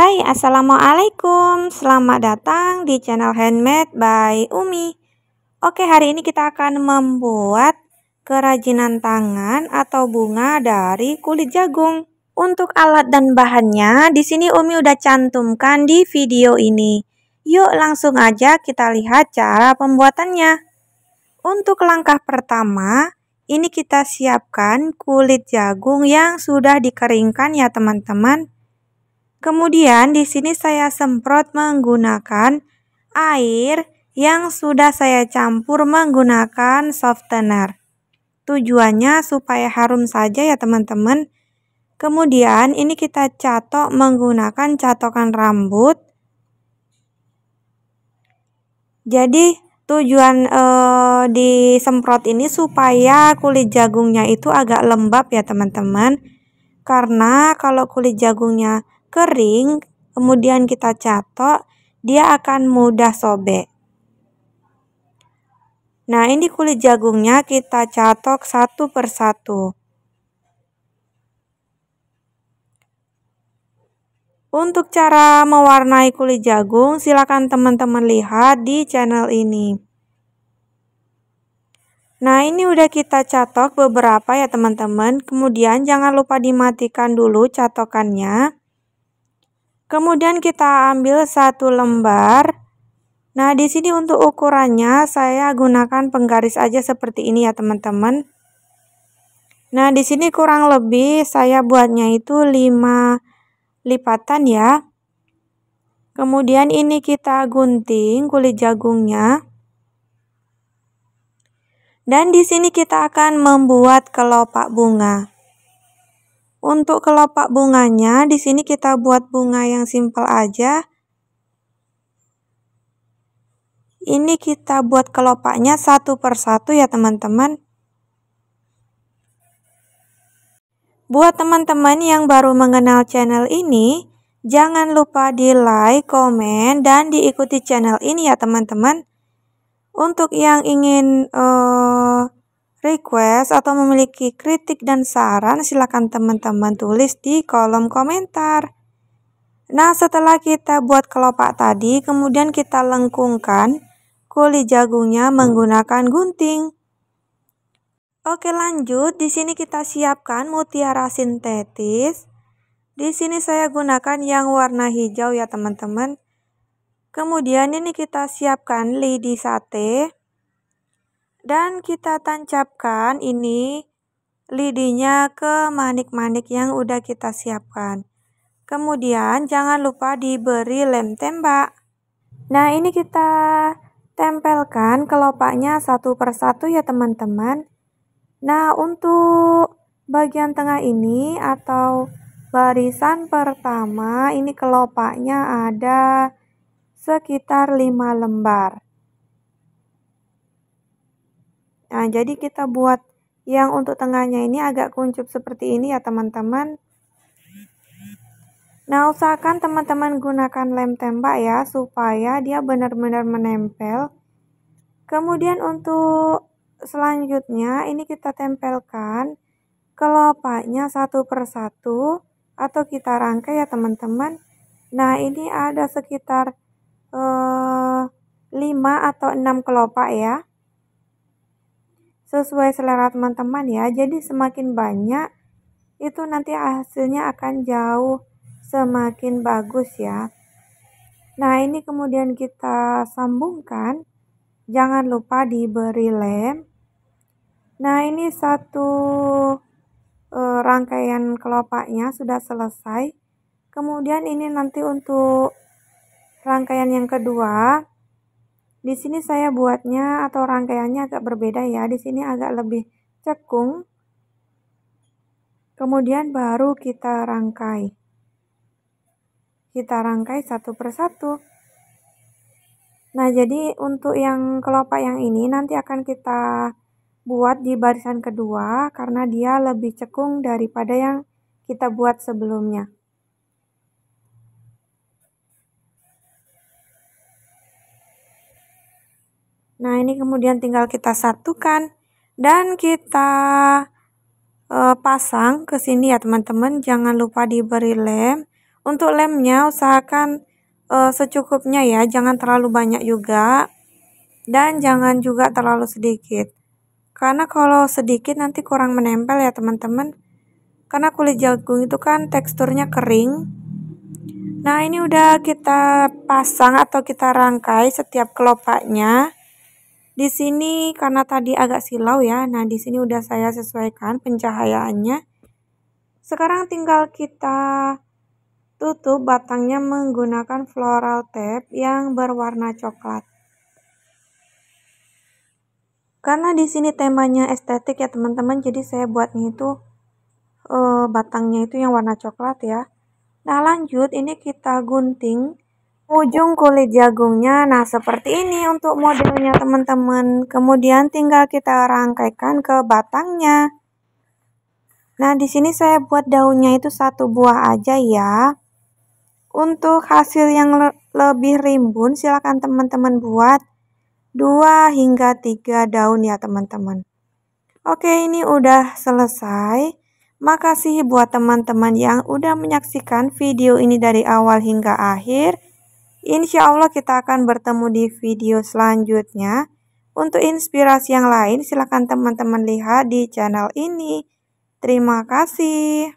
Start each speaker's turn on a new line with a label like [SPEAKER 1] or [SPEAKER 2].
[SPEAKER 1] Hai, Assalamualaikum. Selamat datang di channel Handmade by Umi. Oke, hari ini kita akan membuat kerajinan tangan atau bunga dari kulit jagung. Untuk alat dan bahannya, di sini Umi udah cantumkan di video ini. Yuk langsung aja kita lihat cara pembuatannya. Untuk langkah pertama, ini kita siapkan kulit jagung yang sudah dikeringkan ya teman-teman. Kemudian di sini saya semprot menggunakan air yang sudah saya campur menggunakan softener. Tujuannya supaya harum saja ya teman-teman. Kemudian ini kita catok menggunakan catokan rambut. Jadi tujuan eh, di disemprot ini supaya kulit jagungnya itu agak lembab ya teman-teman. Karena kalau kulit jagungnya kering, kemudian kita catok, dia akan mudah sobek. Nah, ini kulit jagungnya kita catok satu persatu. Untuk cara mewarnai kulit jagung, silakan teman-teman lihat di channel ini. Nah, ini udah kita catok beberapa ya teman-teman. Kemudian jangan lupa dimatikan dulu catokannya. Kemudian kita ambil satu lembar. Nah, di sini untuk ukurannya saya gunakan penggaris aja seperti ini ya, teman-teman. Nah, di sini kurang lebih saya buatnya itu 5 lipatan ya. Kemudian ini kita gunting kulit jagungnya. Dan di sini kita akan membuat kelopak bunga. Untuk kelopak bunganya, di sini kita buat bunga yang simple aja. Ini kita buat kelopaknya satu per satu ya teman-teman. Buat teman-teman yang baru mengenal channel ini, jangan lupa di like, komen, dan diikuti channel ini ya teman-teman. Untuk yang ingin uh, request atau memiliki kritik dan saran, silakan teman-teman tulis di kolom komentar. Nah, setelah kita buat kelopak tadi, kemudian kita lengkungkan kulit jagungnya menggunakan gunting. Oke, lanjut. Di sini kita siapkan mutiara sintetis. Di sini saya gunakan yang warna hijau ya, teman-teman. Kemudian ini kita siapkan lidi sate. Dan kita tancapkan ini lidinya ke manik-manik yang udah kita siapkan. Kemudian jangan lupa diberi lem tembak. Nah ini kita tempelkan kelopaknya satu persatu ya teman-teman. Nah untuk bagian tengah ini atau barisan pertama ini kelopaknya ada sekitar 5 lembar. Nah, jadi kita buat yang untuk tengahnya ini agak kuncup seperti ini ya teman-teman. Nah, usahakan teman-teman gunakan lem tembak ya supaya dia benar-benar menempel. Kemudian untuk selanjutnya ini kita tempelkan kelopaknya satu persatu atau kita rangkai ya teman-teman. Nah, ini ada sekitar eh, 5 atau 6 kelopak ya sesuai selera teman-teman ya. Jadi semakin banyak itu nanti hasilnya akan jauh semakin bagus ya. Nah, ini kemudian kita sambungkan. Jangan lupa diberi lem. Nah, ini satu eh, rangkaian kelopaknya sudah selesai. Kemudian ini nanti untuk rangkaian yang kedua di sini saya buatnya atau rangkaiannya agak berbeda ya. Di sini agak lebih cekung. Kemudian baru kita rangkai. Kita rangkai satu persatu. Nah, jadi untuk yang kelopak yang ini nanti akan kita buat di barisan kedua karena dia lebih cekung daripada yang kita buat sebelumnya. Nah, ini kemudian tinggal kita satukan dan kita e, pasang ke sini ya, teman-teman. Jangan lupa diberi lem. Untuk lemnya usahakan e, secukupnya ya, jangan terlalu banyak juga dan jangan juga terlalu sedikit. Karena kalau sedikit nanti kurang menempel ya, teman-teman. Karena kulit jagung itu kan teksturnya kering. Nah, ini udah kita pasang atau kita rangkai setiap kelopaknya. Di sini karena tadi agak silau ya. Nah, di sini udah saya sesuaikan pencahayaannya. Sekarang tinggal kita tutup batangnya menggunakan floral tape yang berwarna coklat. Karena di sini temanya estetik ya teman-teman, jadi saya buatnya itu eh, batangnya itu yang warna coklat ya. Nah, lanjut ini kita gunting ujung kulit jagungnya. Nah, seperti ini untuk modelnya teman-teman. Kemudian tinggal kita rangkaikan ke batangnya. Nah, di sini saya buat daunnya itu satu buah aja ya. Untuk hasil yang le lebih rimbun, silakan teman-teman buat dua hingga tiga daun ya teman-teman. Oke, ini udah selesai. Makasih buat teman-teman yang udah menyaksikan video ini dari awal hingga akhir. Insya Allah kita akan bertemu di video selanjutnya. Untuk inspirasi yang lain silahkan teman-teman lihat di channel ini. Terima kasih.